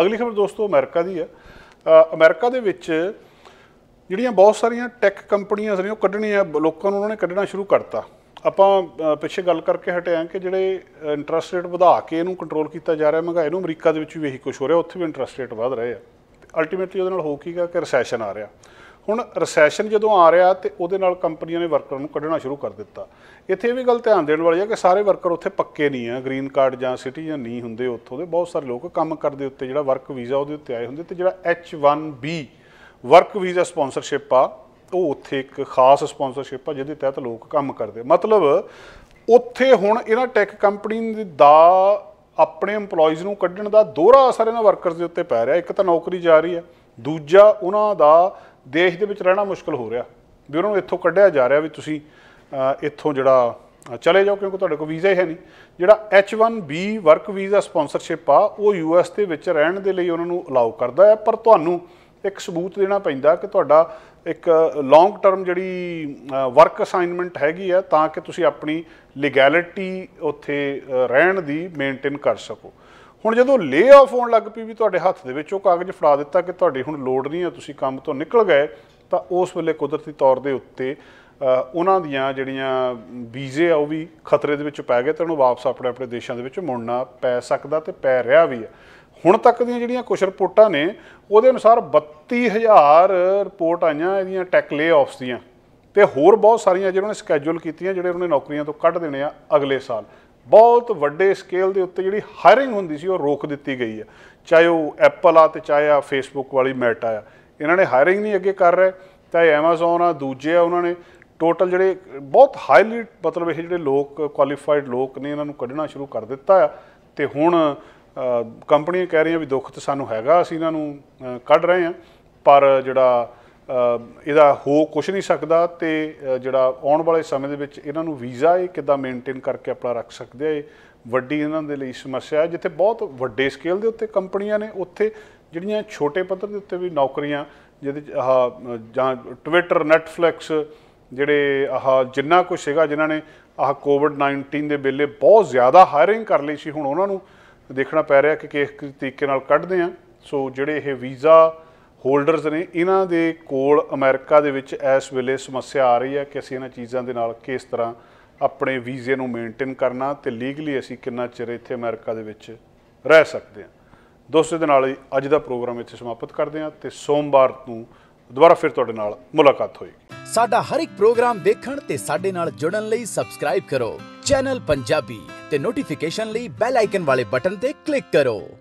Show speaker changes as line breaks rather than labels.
ਅਗਲੀ ਖਬਰ ਦੋਸਤੋ ਅਮਰੀਕਾ ਦੀ ਹੈ ਅਮਰੀਕਾ ਦੇ ਵਿੱਚ ਜਿਹੜੀਆਂ ਬਹੁਤ ਸਾਰੀਆਂ ਟੈਕ ਕੰਪਨੀਆਂ ਸਨ ਉਹ ਕੱਢਣੀਆਂ ਲੋਕਾਂ ਨੂੰ ਉਹਨਾਂ ਨੇ ਕੱਢਣਾ ਸ਼ੁਰੂ ਕਰਤਾ ਆਪਾਂ ਪਿੱਛੇ ਗੱਲ ਕਰਕੇ ਹਟਿਆ ਕਿ ਜਿਹੜੇ ਇੰਟਰਸਟ ਰੇਟ ਵਧਾ ਕੇ ਇਹਨੂੰ ਕੰਟਰੋਲ ਕੀਤਾ ਜਾ ਰਿਹਾ ਮਹਿੰਗਾਈ ਨੂੰ ਅਮਰੀਕਾ ਦੇ ਵਿੱਚ ਵੀ ਇਹੀ ਕੁਝ ਹੋ ਰਿਹਾ ਉੱਥੇ ਵੀ ਇੰਟਰਸਟ ਰੇਟ ਵਧ ਰਹੇ ਆ ਅਲਟੀਮੇਟਲੀ ਉਹਦੇ ਨਾਲ ਹੋ ਕੀਗਾ ਕਿ ਰੈਸੈਸ਼ਨ ਆ ਰਿਹਾ ਹੁਣ ਰੈਸੈਸ਼ਨ ਜਦੋਂ ਆ ਰਿਹਾ ਤੇ ਉਹਦੇ ਨਾਲ ਕੰਪਨੀਆਂ ਨੇ ਵਰਕਰ ਨੂੰ ਕੱਢਣਾ ਸ਼ੁਰੂ ਕਰ ਦਿੱਤਾ ਇੱਥੇ ਇਹ ਵੀ ਗੱਲ ਧਿਆਨ ਦੇਣ ਵਾਲੀ ਹੈ ਕਿ ਸਾਰੇ ਵਰਕਰ ਉੱਥੇ ਪੱਕੇ ਨਹੀਂ ਆ ਗ੍ਰੀਨ ਕਾਰਡ ਜਾਂ ਸਿਟੀਜ਼ਨ ਨਹੀਂ ਹੁੰਦੇ ਉੱਥੋਂ ਦੇ ਬਹੁਤ ਸਾਰੇ ਲੋਕ ਕੰਮ ਕਰਦੇ ਉੱਤੇ ਜਿਹੜਾ ਵਰਕ ਵੀਜ਼ਾ ਉਹਦੇ ਉੱਤੇ ਆਏ ਹੁੰਦੇ ਤੇ ਜਿਹੜਾ H1B ਵਰਕ ਵੀਜ਼ਾ ਸਪਾਂਸਰਸ਼ਿਪ ਆ ਉਹ ਉੱਥੇ ਇੱਕ ਖਾਸ ਸਪਾਂਸਰਸ਼ਿਪ ਆ ਜਿਹਦੇ ਤਹਿਤ ਲੋਕ ਕੰਮ ਕਰਦੇ ਮਤਲਬ ਉੱਥੇ ਹੁਣ ਇਹਨਾਂ ਟੈਕ ਕੰਪਨੀ ਦਾ ਆਪਣੇ EMPLOYEES ਨੂੰ ਕੱਢਣ ਦਾ ਦੋਹਰਾ ਅਸਰ ਇਹਨਾਂ ਵਰਕਰਸ ਦੇ ਉੱਤੇ ਪੈ ਰਿਹਾ ਇੱਕ ਤਾਂ ਨੌਕਰੀ ਜਾ ਰਹੀ ਹੈ ਦੂਜਾ ਉਹਨਾਂ ਦਾ ਦੇਸ਼ ਦੇ ਵਿੱਚ ਰਹਿਣਾ ਮੁਸ਼ਕਲ ਹੋ ਰਿਹਾ ਵੀ ਉਹਨਾਂ ਨੂੰ ਇੱਥੋਂ ਕੱਢਿਆ ਜਾ ਰਿਹਾ ਵੀ ਤੁਸੀਂ ਇੱਥੋਂ ਜਿਹੜਾ ਚਲੇ ਜਾਓ ਕਿਉਂਕਿ ਤੁਹਾਡੇ ਕੋਲ ਵੀਜ਼ਾ ਹੀ ਹੈ ਨਹੀਂ ਜਿਹੜਾ H1B ਵਰਕ ਵੀਜ਼ਾ ਸਪਾਂਸਰਸ਼ਿਪ ਆ ਉਹ ਯੂਐਸ ਦੇ ਵਿੱਚ ਰਹਿਣ ਦੇ ਲਈ ਉਹਨਾਂ ਨੂੰ ਅਲਾਉ ਕਰਦਾ ਹੈ ਪਰ ਤੁਹਾਨੂੰ ਇੱਕ ਸਬੂਤ ਦੇਣਾ ਪੈਂਦਾ ਕਿ ਤੁਹਾਡਾ ਇੱਕ ਲੌਂਗ ਟਰਮ ਜਿਹੜੀ ਵਰਕ ਅਸਾਈਨਮੈਂਟ ਹੈਗੀ ਆ ਤਾਂ ਕਿ ਤੁਸੀਂ ਆਪਣੀ ਲੀਗੈਲਿਟੀ ਉੱਥੇ ਰਹਿਣ ਦੀ ਮੇਨਟੇਨ ਕਰ ਸਕੋ ਹੁਣ ਜਦੋਂ ਲੇ ਆਫ ਹੋਣ ਲੱਗ ਪਈ ਵੀ ਤੁਹਾਡੇ ਹੱਥ ਦੇ ਵਿੱਚ ਉਹ ਕਾਗਜ਼ ਫੜਾ ਦਿੱਤਾ ਕਿ ਤੁਹਾਡੀ ਹੁਣ ਲੋੜ ਨਹੀਂ ਹੈ ਤੁਸੀਂ ਕੰਮ ਤੋਂ ਨਿਕਲ ਗਏ ਤਾਂ ਉਸ ਵੇਲੇ ਕੁਦਰਤੀ ਤੌਰ ਦੇ ਉੱਤੇ ਉਹਨਾਂ ਦੀਆਂ ਜਿਹੜੀਆਂ ਵੀਜ਼ੇ ਆ ਉਹ ਵੀ ਖਤਰੇ ਦੇ ਵਿੱਚ ਪੈ ਗਏ ਤੇ ਉਹਨੂੰ ਵਾਪਸ ਆਪਣੇ ਆਪਣੇ ਦੇਸ਼ਾਂ ਦੇ ਵਿੱਚ ਮੁੜਨਾ ਪੈ ਸਕਦਾ ਤੇ ਪੈ ਰਿਹਾ ਵੀ ਹੈ ਹੁਣ ਤੱਕ ਦੀਆਂ ਜਿਹੜੀਆਂ ਕੁਝ ਰਿਪੋਰਟਾਂ ਨੇ ਉਹਦੇ ਅਨੁਸਾਰ 32000 ਰਿਪੋਰਟ ਆਈਆਂ ਇਹਦੀਆਂ ਟੈਕ ਲੇ ਆਫਸ ਦੀਆਂ ਤੇ ਹੋਰ ਬਹੁਤ ਸਾਰੀਆਂ ਜਿਹੜੋਂ ਨੇ ਸਕੇਜੂਲ ਕੀਤੀਆਂ ਜਿਹੜੇ ਉਹਨੇ ਨੌਕਰੀਆਂ ਤੋਂ ਕੱਢ ਦੇਣੇ ਆ ਅਗਲੇ ਸਾਲ ਬਹੁਤ ਵੱਡੇ ਸਕੇਲ ਦੇ ਉੱਤੇ ਜਿਹੜੀ ਹਾਇਰਿੰਗ ਹੁੰਦੀ ਸੀ ਉਹ ਰੋਕ ਦਿੱਤੀ ਗਈ ਹੈ ਚਾਹੇ ਉਹ ਐਪਲ ਆ ਤੇ ਚਾਹੇ ਆ ਫੇਸਬੁੱਕ ਵਾਲੀ ਮੈਟਾ ਆ ਇਹਨਾਂ ਨੇ ਹਾਇਰਿੰਗ ਨਹੀਂ ਅੱਗੇ ਕਰ ਰਹੇ ਚਾਹੇ ਐਮਾਜ਼ਨ ਆ ਦੂਜੇ ਆ ਉਹਨਾਂ ਨੇ ਟੋਟਲ ਜਿਹੜੇ ਬਹੁਤ ਹਾਈਲੀ ਮਤਲਬ ਇਹ ਜਿਹੜੇ ਲੋਕ ਕੁਆਲੀਫਾਈਡ ਲੋਕ ਨੇ ਇਹਨਾਂ ਨੂੰ ਕੱਢਣਾ ਸ਼ੁਰੂ ਕਰ ਦਿੱਤਾ ਆ ਤੇ ਹੁਣ ਕੰਪਨੀਆਂ ਕਹਿ ਰਹੀਆਂ ਵੀ ਦੁੱਖ ਤੇ ਸਾਨੂੰ ਹੈਗਾ ਅਸੀਂ ਇਹਨਾਂ ਨੂੰ ਕੱਢ ਰਹੇ ਆ ਪਰ ਜਿਹੜਾ ਇਹਦਾ ਹੋ ਕੁਝ ਨਹੀਂ ਸਕਦਾ ਤੇ ਜਿਹੜਾ ਆਉਣ ਵਾਲੇ ਸਮੇਂ ਦੇ ਵਿੱਚ ਇਹਨਾਂ ਨੂੰ ਵੀਜ਼ਾ ਇਹ ਕਿੱਦਾਂ ਮੇਨਟੇਨ ਕਰਕੇ ਆਪਣਾ ਰੱਖ ਸਕਦੇ ਆ ਇਹ ਵੱਡੀ ਇਹਨਾਂ ਦੇ ਲਈ ਸਮੱਸਿਆ ਹੈ ਜਿੱਥੇ ਬਹੁਤ ਵੱਡੇ ਸਕੇਲ ਦੇ ਉੱਤੇ ਕੰਪਨੀਆਂ ਨੇ ਉੱਥੇ ਜਿਹੜੀਆਂ ਛੋਟੇ ਪੱਧਰ ਦੇ ਉੱਤੇ ਵੀ ਨੌਕਰੀਆਂ ਜਿਹਦੇ ਆਹ ਜਾਂ ਟਵਿੱਟਰ ਨੈਟਫਲਿਕਸ ਜਿਹੜੇ ਆਹ ਜਿੰਨਾ ਕੁਝ ਹੈਗਾ ਜਿਨ੍ਹਾਂ ਨੇ ਆਹ ਕੋਵਿਡ-19 ਦੇ ਵੇਲੇ ਬਹੁਤ ਜ਼ਿਆਦਾ ਹਾਇਰਿੰਗ ਕਰ ਲਈ ਸੀ ਹੁਣ ਉਹਨਾਂ ਨੂੰ ਦੇਖਣਾ ਪੈ ਰਿਹਾ ਕਿ ਕਿਸ ਤਰੀਕੇ ਨਾਲ ਕੱਢਦੇ ਆ ਸੋ ਜਿਹੜੇ ਇਹ ਵੀਜ਼ਾ ਹੋਲਡਰਸ ਨੇ ਇਹਨਾਂ ਦੇ ਕੋਲ ਅਮਰੀਕਾ ਦੇ ਵਿੱਚ ਇਸ ਵੇਲੇ ਸਮੱਸਿਆ ਆ ਰਹੀ ਹੈ ਕਿ ਅਸੀਂ ਇਹਨਾਂ ਚੀਜ਼ਾਂ ਦੇ ਨਾਲ ਕਿਸ ਤਰ੍ਹਾਂ ਆਪਣੇ ਵੀਜ਼ੇ ਨੂੰ ਮੇਨਟੇਨ ਕਰਨਾ ਤੇ ਲੀਗਲੀ ਅਸੀਂ ਕਿੰਨਾ ਚਿਰ ਇੱਥੇ ਅਮਰੀਕਾ ਦੇ ਵਿੱਚ ਰਹਿ ਸਕਦੇ ਹਾਂ ਦੋਸਤੋ ਦੇ ਨਾਲ ਅੱਜ ਦਾ ਪ੍ਰੋਗਰਾਮ ਇੱਥੇ ਸਮਾਪਤ ਕਰਦੇ ਹਾਂ ਤੇ ਸੋਮਵਾਰ ਨੂੰ ਦੁਬਾਰਾ ਫਿਰ ਤੁਹਾਡੇ ਨਾਲ ਮੁਲਾਕਾਤ ਹੋਏਗੀ ਸਾਡਾ ਹਰ ਇੱਕ ਪ੍ਰੋਗਰਾਮ ਦੇਖਣ ਤੇ ਸਾਡੇ ਨਾਲ ਜੁੜਨ ਲਈ ਸਬਸਕ੍ਰਾਈਬ ਕਰੋ ਚੈਨਲ ਪੰਜਾਬੀ ਤੇ ਨੋਟੀਫਿਕੇਸ਼ਨ ਲਈ ਬੈਲ ਆਈਕਨ ਵਾਲੇ ਬਟਨ ਤੇ ਕਲਿੱਕ ਕਰੋ